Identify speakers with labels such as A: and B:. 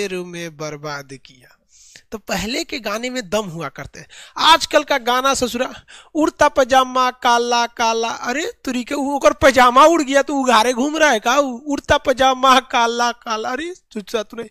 A: में बर्बाद किया तो पहले के गाने में दम हुआ करते हैं आजकल का गाना ससुरा उड़ता पजामा काला काला अरे तुरी के ऊपर पजामा उड़ गया तो उघारे घूम रहा है का उड़ता पजामा काला काला अरे तूने